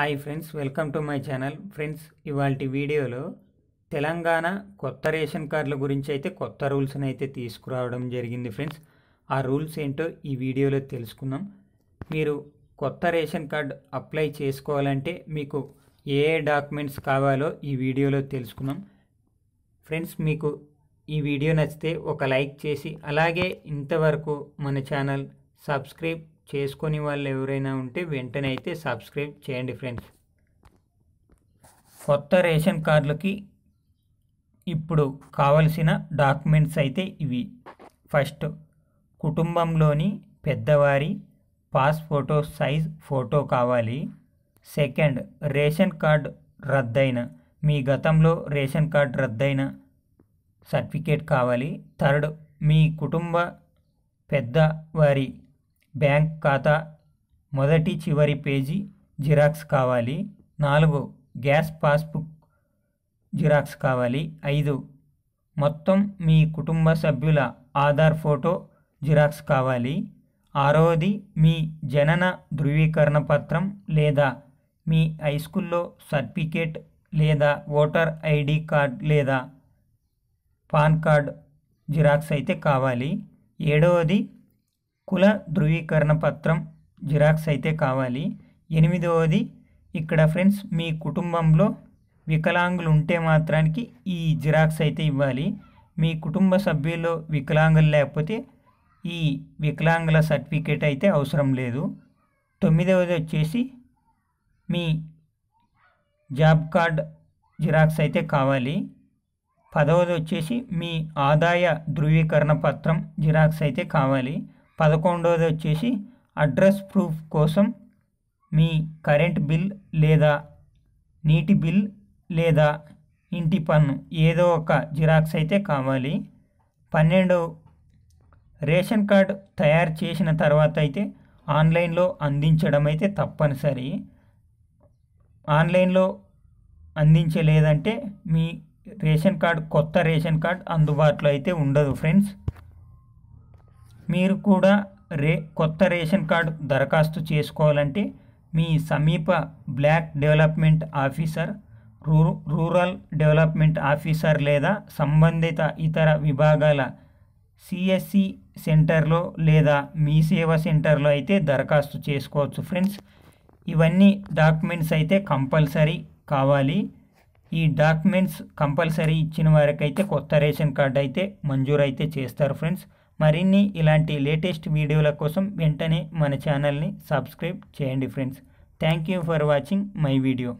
hi friends welcome to my channel friends ఇవాళ వీడియోలో తెలంగాణ కొత్త రేషన్ కార్డుల గురించి అయితే కొత్త రూల్స్ని అయితే తీసుకురావడం జరిగింది ఫ్రెండ్స్ ఆ రూల్స్ ఏంటో ఈ వీడియోలో తెలుసుకుందాం మీరు కొత్త రేషన్ కార్డు అప్లై చేసుకోవాలంటే మీకు ఏ ఏ డాక్యుమెంట్స్ కావాలో ఈ వీడియోలో తెలుసుకుందాం ఫ్రెండ్స్ మీకు ఈ వీడియో నచ్చితే ఒక లైక్ చేసి అలాగే ఇంతవరకు మన ఛానల్ సబ్స్క్రైబ్ చేసుకొని వాళ్ళు ఎవరైనా ఉంటే వెంటనే అయితే సబ్స్క్రైబ్ చేయండి ఫ్రెండ్స్ కొత్త రేషన్ కార్డులకి ఇప్పుడు కావలసిన డాక్యుమెంట్స్ అయితే ఇవి ఫస్ట్ కుటుంబంలోని పెద్దవారి పాస్ ఫోటో సైజ్ ఫోటో కావాలి సెకండ్ రేషన్ కార్డ్ రద్దయిన మీ గతంలో రేషన్ కార్డ్ రద్దయిన సర్టిఫికేట్ కావాలి థర్డ్ మీ కుటుంబ పెద్దవారి బ్యాంక్ ఖాతా మొదటి చివరి పేజీ జిరాక్స్ కావాలి నాలుగు గ్యాస్ పాస్బుక్ జిరాక్స్ కావాలి ఐదు మొత్తం మీ కుటుంబ సభ్యుల ఆధార్ ఫోటో జిరాక్స్ కావాలి ఆరోది మీ జనన ధృవీకరణ పత్రం లేదా మీ హై స్కూల్లో సర్టిఫికేట్ లేదా ఓటర్ ఐడి కార్డ్ లేదా పాన్ కార్డ్ జిరాక్స్ అయితే కావాలి ఏడవది కుల ధృవీకరణ పత్రం జిరాక్స్ అయితే కావాలి ఎనిమిదవది ఇక్కడ ఫ్రెండ్స్ మీ కుటుంబంలో వికలాంగులు ఉంటే మాత్రానికి ఈ జిరాక్స్ అయితే ఇవ్వాలి మీ కుటుంబ సభ్యుల్లో వికలాంగులు లేకపోతే ఈ వికలాంగుల సర్టిఫికేట్ అయితే అవసరం లేదు తొమ్మిదవది వచ్చేసి మీ జాబ్ కార్డ్ జిరాక్స్ అయితే కావాలి పదవది వచ్చేసి మీ ఆదాయ ధృవీకరణ పత్రం జిరాక్స్ అయితే కావాలి పదకొండోది వచ్చేసి అడ్రస్ ప్రూఫ్ కోసం మీ కరెంట్ బిల్ లేదా నీటి బిల్ లేదా ఇంటి పన్ను ఏదో ఒక జిరాక్స్ అయితే కావాలి పన్నెండు రేషన్ కార్డు తయారు చేసిన తర్వాత అయితే ఆన్లైన్లో అందించడం అయితే తప్పనిసరి ఆన్లైన్లో అందించలేదంటే మీ రేషన్ కార్డ్ కొత్త రేషన్ కార్డ్ అందుబాటులో అయితే ఉండదు ఫ్రెండ్స్ మీరు కూడా రే కొత్త రేషన్ కార్డు దరఖాస్తు చేసుకోవాలంటే మీ సమీప బ్లాక్ డెవలప్మెంట్ ఆఫీసర్ రూ రూరల్ డెవలప్మెంట్ ఆఫీసర్ లేదా సంబంధిత ఇతర విభాగాల సిఎస్సి సెంటర్లో లేదా మీ సేవ సెంటర్లో అయితే దరఖాస్తు చేసుకోవచ్చు ఫ్రెండ్స్ ఇవన్నీ డాక్యుమెంట్స్ అయితే కంపల్సరీ కావాలి ఈ డాక్యుమెంట్స్ కంపల్సరీ ఇచ్చిన వారికైతే కొత్త రేషన్ కార్డు అయితే మంజూరు అయితే చేస్తారు ఫ్రెండ్స్ మరిన్ని ఇలాంటి లేటెస్ట్ వీడియోల కోసం వెంటనే మన ఛానల్ని సబ్స్క్రైబ్ చేయండి friends thank you for watching my video